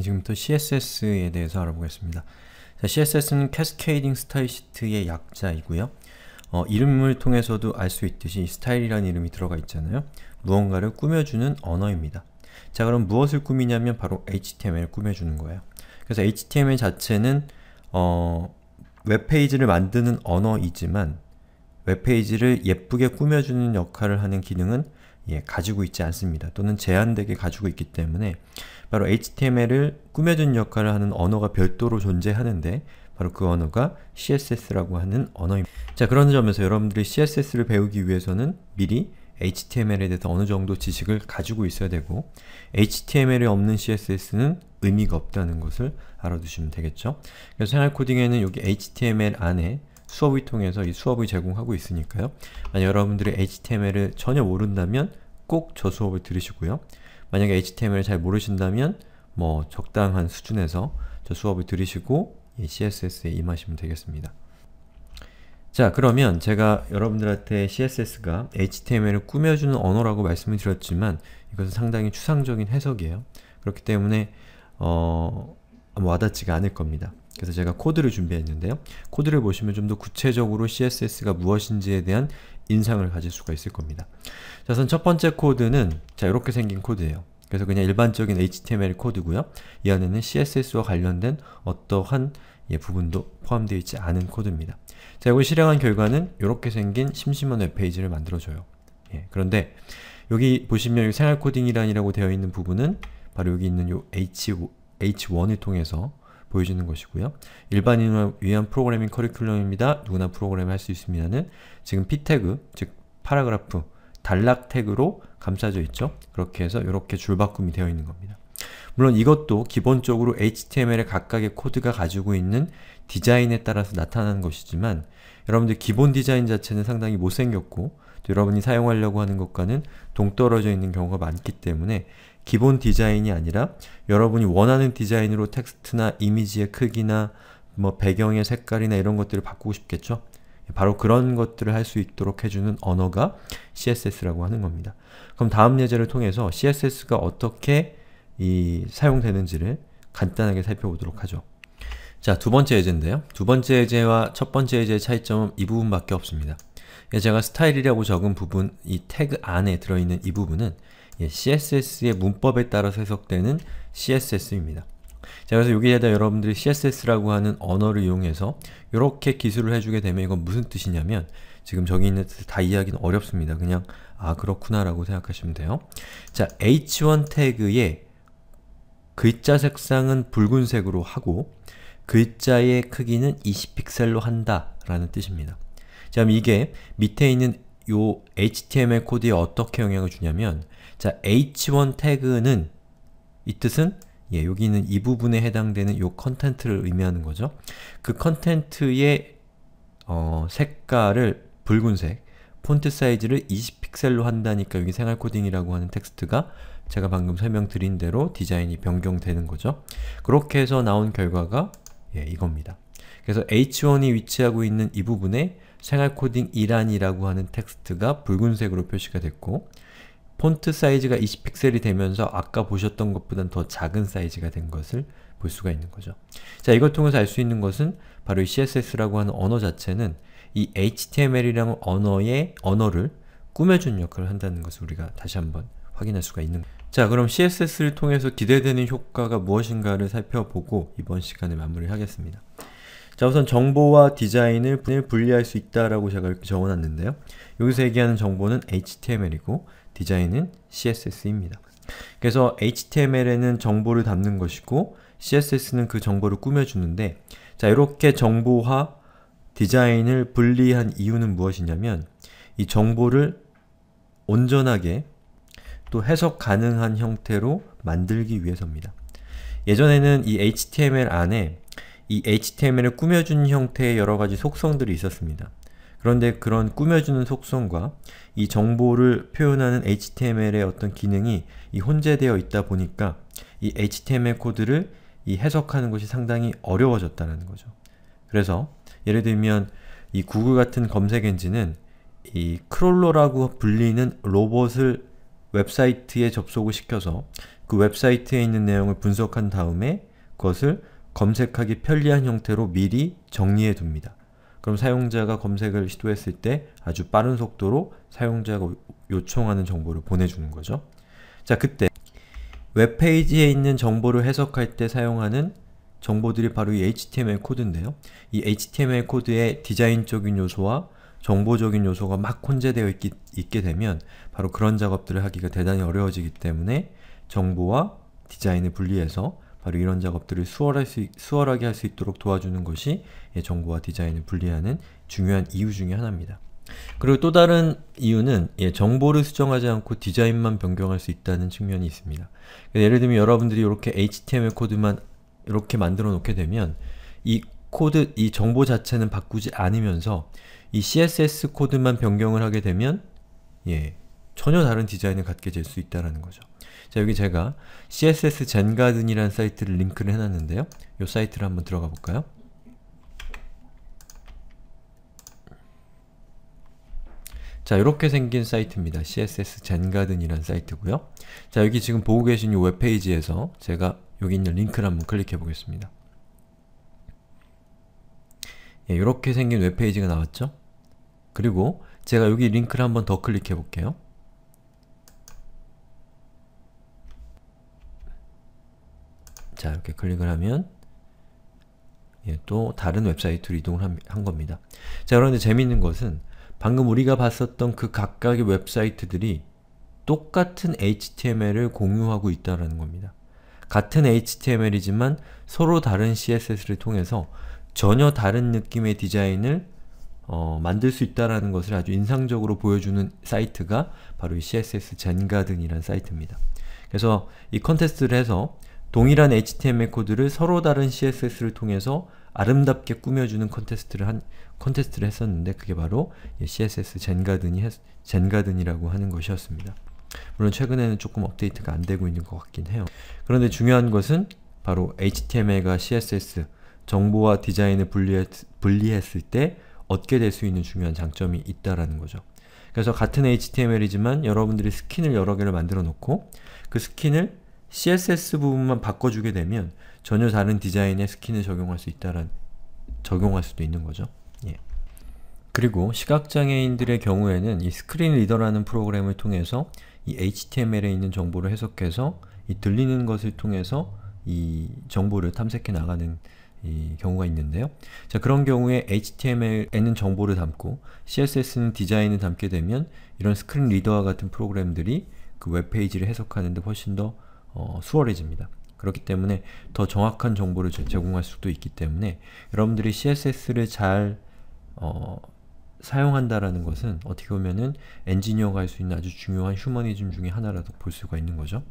네, 지금부터 CSS에 대해서 알아보겠습니다. 자, CSS는 캐스케이딩 스타일 시트의 약자이고요. 어, 이름을 통해서도 알 수 있듯이 스타일이라는 이름이 들어가 있잖아요. 무언가를 꾸며주는 언어입니다. 자 그럼 무엇을 꾸미냐면 바로 HTML을 꾸며주는 거예요. 그래서 HTML 자체는 어, 웹페이지를 만드는 언어이지만 웹페이지를 예쁘게 꾸며주는 역할을 하는 기능은 예, 가지고 있지 않습니다. 또는 제한되게 가지고 있기 때문에 바로 HTML을 꾸며준 역할을 하는 언어가 별도로 존재하는데 바로 그 언어가 CSS라고 하는 언어입니다. 자, 그런 점에서 여러분들이 CSS를 배우기 위해서는 미리 HTML에 대해서 어느 정도 지식을 가지고 있어야 되고 HTML이 없는 CSS는 의미가 없다는 것을 알아두시면 되겠죠. 그래서 생활 코딩에는 여기 HTML 안에 수업을 통해서 이 수업을 제공하고 있으니까요. 만약 여러분들이 HTML을 전혀 모른다면 꼭저 수업을 들으시고요. 만약에 HTML을 잘 모르신다면 뭐 적당한 수준에서 저 수업을 들으시고 CSS에 임하시면 되겠습니다. 자 그러면 제가 여러분들한테 CSS가 HTML을 꾸며주는 언어라고 말씀을 드렸지만 이것은 상당히 추상적인 해석이에요. 그렇기 때문에 어... 와닿지가 않을 겁니다. 그래서 제가 코드를 준비했는데요. 코드를 보시면 좀 더 구체적으로 CSS가 무엇인지에 대한 인상을 가질 수가 있을 겁니다. 자, 우선 첫 번째 코드는 자, 이렇게 생긴 코드예요. 그래서 그냥 일반적인 HTML 코드고요. 이 안에는 CSS와 관련된 어떠한 예, 부분도 포함되어 있지 않은 코드입니다. 자, 이걸 실행한 결과는 이렇게 생긴 심심한 웹페이지를 만들어줘요. 예, 그런데 여기 보시면 생활코딩이란이라고 되어 있는 부분은 바로 여기 있는 요 H, H1을 통해서 보여지는 것이고요. 일반인을 위한 프로그래밍 커리큘럼입니다. 누구나 프로그램을 할 수 있습니다는 지금 p 태그, 즉 파라그래프, 단락 태그로 감싸져 있죠. 그렇게 해서 이렇게 줄바꿈이 되어 있는 겁니다. 물론 이것도 기본적으로 HTML의 각각의 코드가 가지고 있는 디자인에 따라서 나타나는 것이지만 여러분들 기본 디자인 자체는 상당히 못생겼고 또 여러분이 사용하려고 하는 것과는 동떨어져 있는 경우가 많기 때문에 기본 디자인이 아니라 여러분이 원하는 디자인으로 텍스트나 이미지의 크기나 뭐 배경의 색깔이나 이런 것들을 바꾸고 싶겠죠? 바로 그런 것들을 할 수 있도록 해주는 언어가 CSS라고 하는 겁니다. 그럼 다음 예제를 통해서 CSS가 어떻게 이 사용되는지를 간단하게 살펴보도록 하죠. 자, 두 번째 예제인데요. 두 번째 예제와 첫 번째 예제의 차이점은 이 부분밖에 없습니다. 제가 스타일이라고 적은 부분, 이 태그 안에 들어있는 이 부분은 예, CSS의 문법에 따라서 해석되는 CSS입니다. 자, 그래서 여기에다 여러분들이 CSS라고 하는 언어를 이용해서 이렇게 기술을 해주게 되면 이건 무슨 뜻이냐면 지금 저기 있는 뜻을 다 이해하기는 어렵습니다. 그냥 아 그렇구나 라고 생각하시면 돼요. 자, h1 태그의 글자 색상은 붉은색으로 하고 글자의 크기는 20픽셀로 한다 라는 뜻입니다. 자, 그럼 이게 밑에 있는 요 HTML 코드에 어떻게 영향을 주냐면 자 h1 태그는 이 뜻은 예, 여기 있는 이 부분에 해당되는 요 컨텐트를 의미하는 거죠. 그 컨텐트의 어, 색깔을 붉은색, 폰트 사이즈를 20픽셀로 한다니까 여기 생활 코딩이라고 하는 텍스트가 제가 방금 설명드린 대로 디자인이 변경되는 거죠. 그렇게 해서 나온 결과가 예, 이겁니다. 그래서 h1이 위치하고 있는 이 부분에 생활코딩 1란이라고 하는 텍스트가 붉은색으로 표시가 됐고 폰트 사이즈가 20픽셀이 되면서 아까 보셨던 것보단 더 작은 사이즈가 된 것을 볼 수가 있는 거죠. 자, 이걸 통해서 알 수 있는 것은 바로 이 CSS라고 하는 언어 자체는 이 HTML이라는 언어의 언어를 꾸며주는 역할을 한다는 것을 우리가 다시 한번 확인할 수가 있는 거예 자, 그럼 CSS를 통해서 기대되는 효과가 무엇인가를 살펴보고 이번 시간에 마무리하겠습니다. 자 우선 정보와 디자인을 분리할 수 있다라고 제가 이렇게 적어놨는데요. 여기서 얘기하는 정보는 HTML이고 디자인은 CSS입니다. 그래서 HTML에는 정보를 담는 것이고 CSS는 그 정보를 꾸며주는데 자 이렇게 정보와 디자인을 분리한 이유는 무엇이냐면 이 정보를 온전하게 또 해석 가능한 형태로 만들기 위해서입니다. 예전에는 이 HTML 안에 이 HTML을 꾸며주는 형태의 여러가지 속성들이 있었습니다. 그런데 그런 꾸며주는 속성과 이 정보를 표현하는 HTML의 어떤 기능이 이 혼재되어 있다 보니까 이 HTML 코드를 이 해석하는 것이 상당히 어려워졌다는 거죠. 그래서 예를 들면 이 구글 같은 검색 엔진은 이 크롤러라고 불리는 로봇을 웹사이트에 접속을 시켜서 그 웹사이트에 있는 내용을 분석한 다음에 그것을 검색하기 편리한 형태로 미리 정리해 둡니다. 그럼 사용자가 검색을 시도했을 때 아주 빠른 속도로 사용자가 요청하는 정보를 보내주는 거죠. 자, 그때 웹페이지에 있는 정보를 해석할 때 사용하는 정보들이 바로 이 HTML 코드인데요. 이 HTML 코드의 디자인적인 요소와 정보적인 요소가 막 혼재되어 있기, 있게 되면 바로 그런 작업들을 하기가 대단히 어려워지기 때문에 정보와 디자인을 분리해서 바로 이런 작업들을 수월할 수, 수월하게 할 수 있도록 도와주는 것이 정보와 디자인을 분리하는 중요한 이유 중의 하나입니다. 그리고 또 다른 이유는 예, 정보를 수정하지 않고 디자인만 변경할 수 있다는 측면이 있습니다. 예를 들면 여러분들이 이렇게 HTML 코드만 이렇게 만들어 놓게 되면 이 코드, 이 정보 자체는 바꾸지 않으면서 이 CSS 코드만 변경을 하게 되면 예, 전혀 다른 디자인을 갖게 될 수 있다는 거죠. 자 여기 제가 css 젠가든이라는 사이트를 링크를 해놨는데요. 이 사이트를 한번 들어가 볼까요? 자 이렇게 생긴 사이트입니다. css 젠가든이라는 사이트고요. 자 여기 지금 보고 계신 이 웹페이지에서 제가 여기 있는 링크를 한번 클릭해 보겠습니다. 예, 이렇게 생긴 웹페이지가 나왔죠? 그리고 제가 여기 링크를 한번 더 클릭해 볼게요. 자 이렇게 클릭을 하면 예, 또 다른 웹사이트로 이동을 한, 한 겁니다. 자 그런데 재미있는 것은 방금 우리가 봤었던 그 각각의 웹사이트들이 똑같은 HTML을 공유하고 있다는 겁니다. 같은 HTML이지만 서로 다른 CSS를 통해서 전혀 다른 느낌의 디자인을 어, 만들 수 있다는 것을 아주 인상적으로 보여주는 사이트가 바로 이 CSS 젠가든이라는 사이트입니다. 그래서 이 컨테스트를 해서 동일한 HTML 코드를 서로 다른 CSS를 통해서 아름답게 꾸며주는 컨테스트를 한 컨테스트를 했었는데 그게 바로 CSS 젠가든이 젠가든이라고 하는 것이었습니다. 물론 최근에는 조금 업데이트가 안 되고 있는 것 같긴 해요. 그런데 중요한 것은 바로 HTML과 CSS 정보와 디자인을 분리했, 을때 얻게 될 수 있는 중요한 장점이 있다라는 거죠. 그래서 같은 HTML이지만 여러분들이 스킨을 여러 개를 만들어 놓고 그 스킨을 CSS 부분만 바꿔주게 되면 전혀 다른 디자인의 스킨을 적용할 수 있다란 적용할 수도 있는 거죠. 예. 그리고 시각장애인들의 경우에는 이 스크린 리더라는 프로그램을 통해서 이 HTML에 있는 정보를 해석해서 이 들리는 것을 통해서 이 정보를 탐색해 나가는 경우가 있는데요. 자 그런 경우에 HTML에는 정보를 담고 CSS는 디자인을 담게 되면 이런 스크린 리더와 같은 프로그램들이 그 웹페이지를 해석하는데 훨씬 더 어, 수월해집니다. 그렇기 때문에 더 정확한 정보를 제공할 수도 있기 때문에 여러분들이 CSS를 잘 어, 사용한다라는 것은 어떻게 보면은 엔지니어가 할 수 있는 아주 중요한 휴머니즘 중의 하나라도 볼 수가 있는 거죠.